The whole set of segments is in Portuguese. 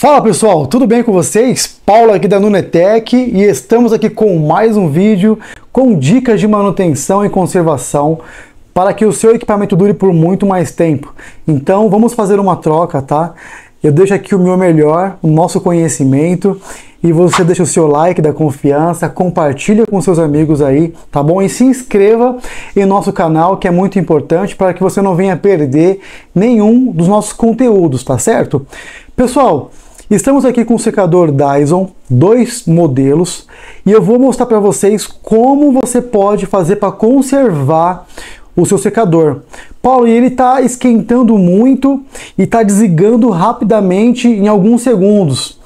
Fala pessoal, tudo bem com vocês? Paulo aqui da Nunetec e estamos aqui com mais um vídeo com dicas de manutenção e conservação para que o seu equipamento dure por muito mais tempo. Então vamos fazer uma troca, tá? Eu deixo aqui o meu melhor, o nosso conhecimento e você deixa o seu like da confiança, compartilha com seus amigos aí, tá bom? E se inscreva em nosso canal, que é muito importante para que você não venha perder nenhum dos nossos conteúdos, tá certo? Pessoal, Estamos aqui com o secador Dyson, dois modelos, e eu vou mostrar para vocês como você pode fazer para conservar o seu secador. Paulo, ele está esquentando muito e está desligando rapidamente em alguns segundos.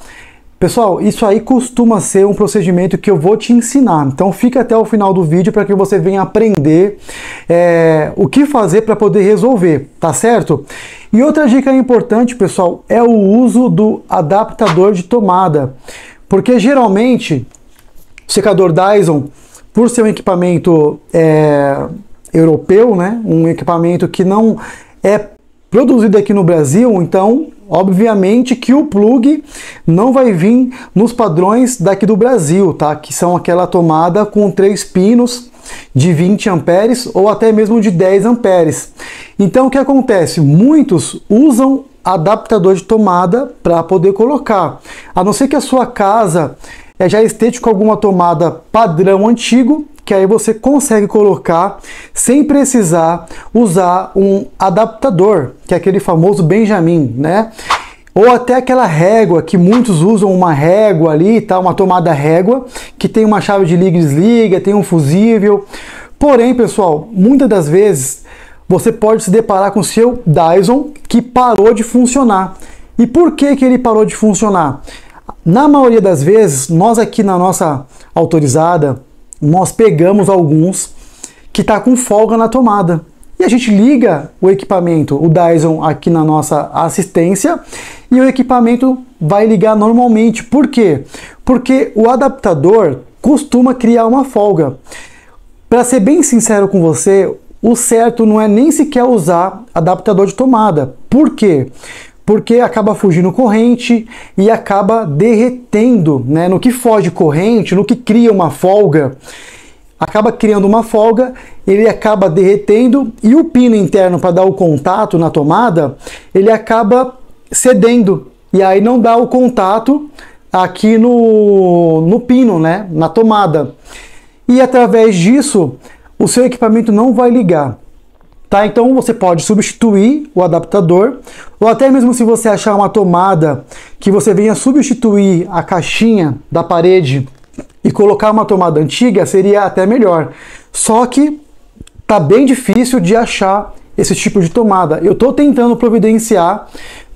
Pessoal, isso aí costuma ser um procedimento que eu vou te ensinar, então fica até o final do vídeo para que você venha aprender é, o que fazer para poder resolver, tá certo? E outra dica importante, pessoal, é o uso do adaptador de tomada, porque geralmente o secador Dyson, por ser um equipamento é, europeu, né, um equipamento que não é produzido aqui no Brasil, então Obviamente que o plug não vai vir nos padrões daqui do Brasil, tá? Que são aquela tomada com três pinos de 20 amperes ou até mesmo de 10 amperes. Então o que acontece? Muitos usam adaptador de tomada para poder colocar. A não ser que a sua casa é já esteja com alguma tomada padrão antigo, que aí você consegue colocar sem precisar usar um adaptador, que é aquele famoso Benjamin, né? Ou até aquela régua que muitos usam, uma régua ali, tá? uma tomada régua, que tem uma chave de liga e desliga, tem um fusível. Porém, pessoal, muitas das vezes você pode se deparar com o seu Dyson que parou de funcionar. E por que, que ele parou de funcionar? Na maioria das vezes, nós aqui na nossa autorizada, nós pegamos alguns que está com folga na tomada. E a gente liga o equipamento, o Dyson, aqui na nossa assistência e o equipamento vai ligar normalmente. Por quê? Porque o adaptador costuma criar uma folga. Para ser bem sincero com você, o certo não é nem sequer usar adaptador de tomada. Por quê? porque acaba fugindo corrente e acaba derretendo, né? No que foge corrente, no que cria uma folga, acaba criando uma folga, ele acaba derretendo e o pino interno para dar o contato na tomada, ele acaba cedendo e aí não dá o contato aqui no, no pino, né? Na tomada. E através disso, o seu equipamento não vai ligar. Tá? Então você pode substituir o adaptador, ou até mesmo se você achar uma tomada que você venha substituir a caixinha da parede e colocar uma tomada antiga, seria até melhor. Só que tá bem difícil de achar esse tipo de tomada. Eu estou tentando providenciar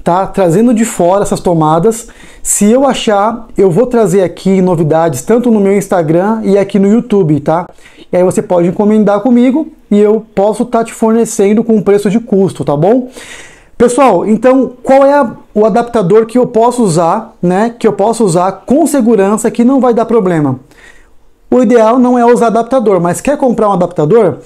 tá? Trazendo de fora essas tomadas. Se eu achar, eu vou trazer aqui novidades tanto no meu Instagram e aqui no YouTube, tá? E aí você pode encomendar comigo e eu posso estar tá te fornecendo com preço de custo, tá bom? Pessoal, então qual é a, o adaptador que eu posso usar, né? Que eu posso usar com segurança que não vai dar problema? O ideal não é usar adaptador, mas quer comprar um adaptador?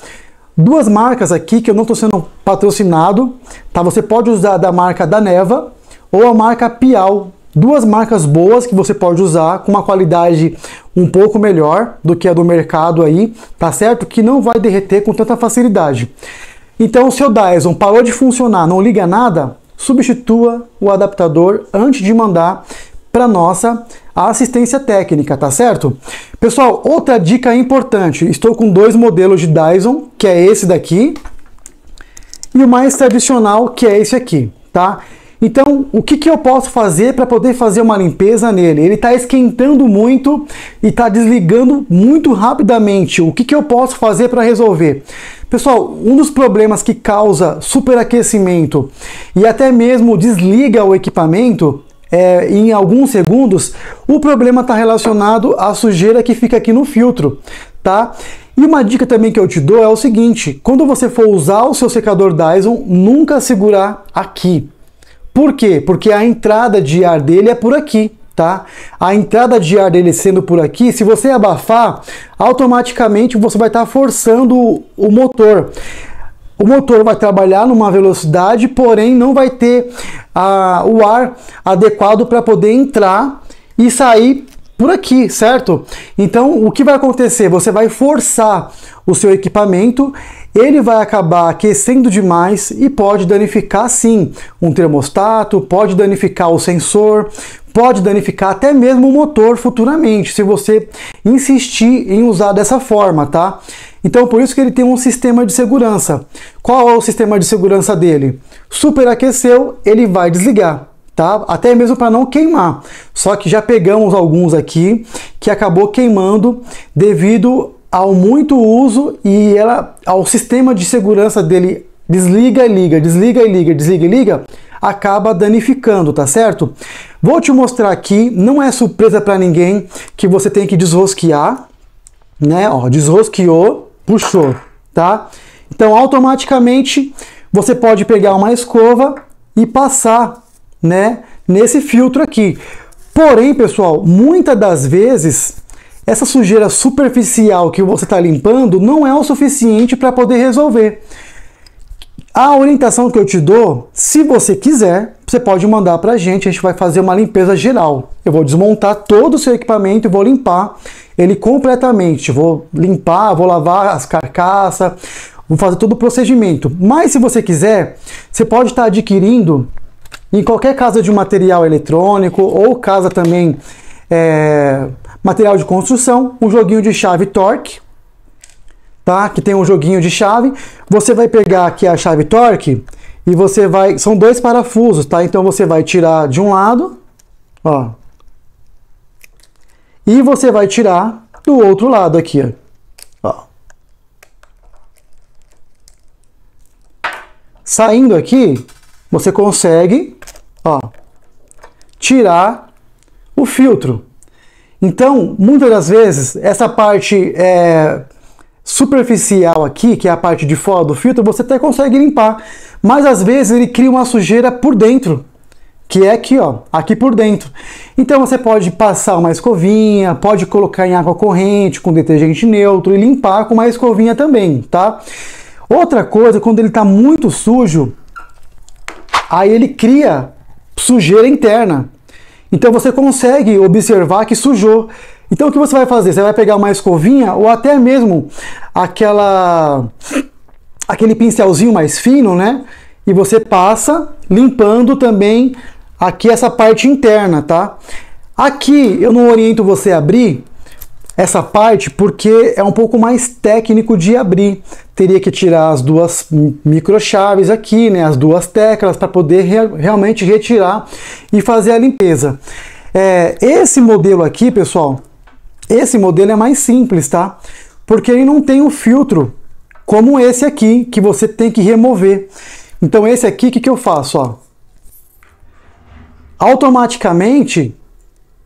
Duas marcas aqui que eu não estou sendo patrocinado, tá? Você pode usar da marca da Neva ou a marca Piau. Duas marcas boas que você pode usar com uma qualidade um pouco melhor do que a do mercado aí, tá certo? Que não vai derreter com tanta facilidade. Então, se o Dyson parou de funcionar, não liga nada, substitua o adaptador antes de mandar para nossa assistência técnica, tá certo? Pessoal, outra dica importante, estou com dois modelos de Dyson, que é esse daqui, e o mais tradicional, que é esse aqui, tá? Então, o que, que eu posso fazer para poder fazer uma limpeza nele? Ele está esquentando muito e está desligando muito rapidamente. O que, que eu posso fazer para resolver? Pessoal, um dos problemas que causa superaquecimento e até mesmo desliga o equipamento é, em alguns segundos, o problema está relacionado à sujeira que fica aqui no filtro, tá? E uma dica também que eu te dou é o seguinte: quando você for usar o seu secador Dyson, nunca segurar aqui. Por quê? Porque a entrada de ar dele é por aqui, tá? A entrada de ar dele sendo por aqui, se você abafar, automaticamente você vai estar tá forçando o motor. O motor vai trabalhar numa velocidade, porém não vai ter ah, o ar adequado para poder entrar e sair por aqui, certo? Então, o que vai acontecer? Você vai forçar o seu equipamento, ele vai acabar aquecendo demais e pode danificar sim um termostato, pode danificar o sensor, pode danificar até mesmo o motor futuramente, se você insistir em usar dessa forma, tá? Então, por isso que ele tem um sistema de segurança. Qual é o sistema de segurança dele? Superaqueceu, ele vai desligar tá? Até mesmo para não queimar. Só que já pegamos alguns aqui que acabou queimando devido ao muito uso e ela ao sistema de segurança dele desliga e liga, desliga e liga, desliga e liga, acaba danificando, tá certo? Vou te mostrar aqui, não é surpresa para ninguém que você tem que desrosquear, né? Ó, desrosqueou, puxou, tá? Então automaticamente você pode pegar uma escova e passar né, nesse filtro aqui. Porém, pessoal, muitas das vezes essa sujeira superficial que você está limpando não é o suficiente para poder resolver. A orientação que eu te dou, se você quiser, você pode mandar para a gente, a gente vai fazer uma limpeza geral. Eu vou desmontar todo o seu equipamento e vou limpar ele completamente. Vou limpar, vou lavar as carcaças, vou fazer todo o procedimento. Mas se você quiser, você pode estar tá adquirindo em qualquer casa de material eletrônico ou casa também é, material de construção, um joguinho de chave torque, tá? Que tem um joguinho de chave. Você vai pegar aqui a chave torque e você vai, são dois parafusos, tá? Então você vai tirar de um lado, ó. E você vai tirar do outro lado aqui, ó. Saindo aqui, você consegue ó, tirar o filtro. Então, muitas das vezes, essa parte é, superficial aqui, que é a parte de fora do filtro, você até consegue limpar. Mas às vezes ele cria uma sujeira por dentro, que é aqui, ó, aqui por dentro. Então você pode passar uma escovinha, pode colocar em água corrente com detergente neutro e limpar com uma escovinha também, tá? Outra coisa, quando ele está muito sujo, aí ele cria sujeira interna. Então você consegue observar que sujou. Então o que você vai fazer? Você vai pegar uma escovinha ou até mesmo aquela aquele pincelzinho mais fino, né? E você passa limpando também aqui essa parte interna, tá? Aqui eu não oriento você a abrir, essa parte porque é um pouco mais técnico de abrir. Teria que tirar as duas microchaves aqui, né, as duas teclas, para poder re realmente retirar e fazer a limpeza. É, esse modelo aqui, pessoal, esse modelo é mais simples, tá? Porque ele não tem um filtro como esse aqui, que você tem que remover. Então esse aqui, o que, que eu faço? Ó? Automaticamente,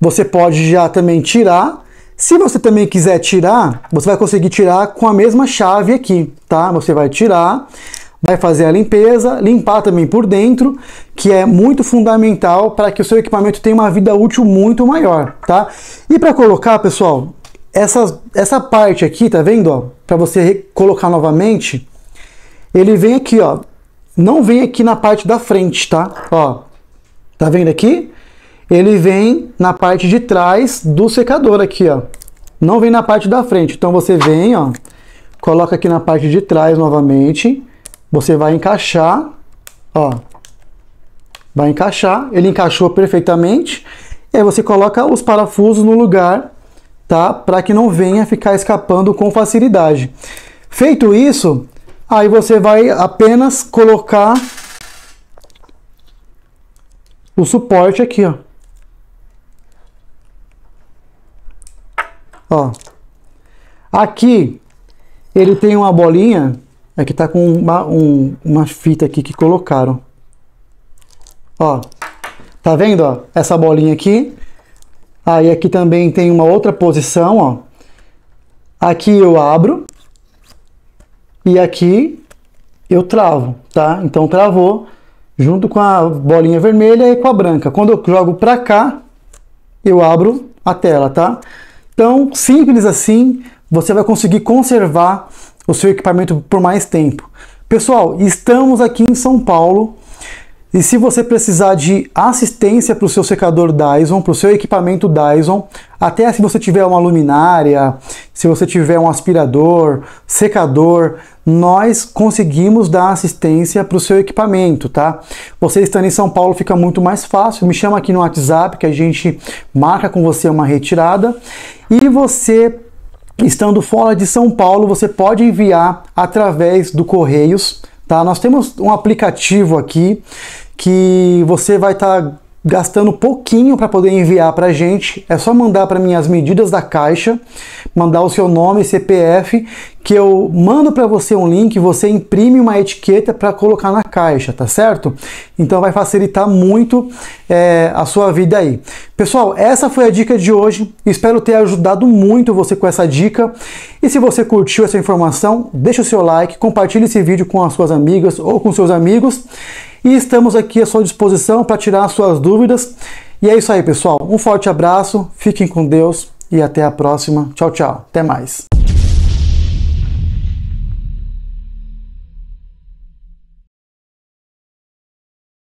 você pode já também tirar se você também quiser tirar, você vai conseguir tirar com a mesma chave aqui, tá? Você vai tirar, vai fazer a limpeza, limpar também por dentro, que é muito fundamental para que o seu equipamento tenha uma vida útil muito maior, tá? E para colocar, pessoal, essa, essa parte aqui, tá vendo, Para você colocar novamente, ele vem aqui, ó. Não vem aqui na parte da frente, tá? Ó, tá vendo aqui? ele vem na parte de trás do secador aqui, ó. Não vem na parte da frente. Então você vem, ó, coloca aqui na parte de trás novamente. Você vai encaixar, ó. Vai encaixar, ele encaixou perfeitamente. E aí você coloca os parafusos no lugar, tá? Para que não venha ficar escapando com facilidade. Feito isso, aí você vai apenas colocar o suporte aqui, ó. Ó. Aqui ele tem uma bolinha, é que tá com uma, um, uma fita aqui que colocaram. Ó. Tá vendo, ó? Essa bolinha aqui. Aí aqui também tem uma outra posição, ó. Aqui eu abro. E aqui eu travo, tá? Então travou junto com a bolinha vermelha e com a branca. Quando eu jogo para cá, eu abro a tela, tá? Tão simples assim, você vai conseguir conservar o seu equipamento por mais tempo. Pessoal, estamos aqui em São Paulo e se você precisar de assistência para o seu secador Dyson, para o seu equipamento Dyson, até se você tiver uma luminária, se você tiver um aspirador, secador, nós conseguimos dar assistência para o seu equipamento, tá? Você estando em São Paulo fica muito mais fácil. Me chama aqui no WhatsApp que a gente marca com você uma retirada. E você estando fora de São Paulo, você pode enviar através do Correios, tá? Nós temos um aplicativo aqui que você vai estar tá gastando pouquinho para poder enviar para a gente. É só mandar para mim as medidas da caixa, mandar o seu nome, e CPF, que eu mando para você um link, você imprime uma etiqueta para colocar na caixa, tá certo? Então vai facilitar muito é, a sua vida aí. Pessoal, essa foi a dica de hoje. Espero ter ajudado muito você com essa dica. E se você curtiu essa informação, deixa o seu like, compartilhe esse vídeo com as suas amigas ou com seus amigos. E estamos aqui à sua disposição para tirar as suas dúvidas. E é isso aí, pessoal. Um forte abraço, fiquem com Deus e até a próxima. Tchau, tchau. Até mais.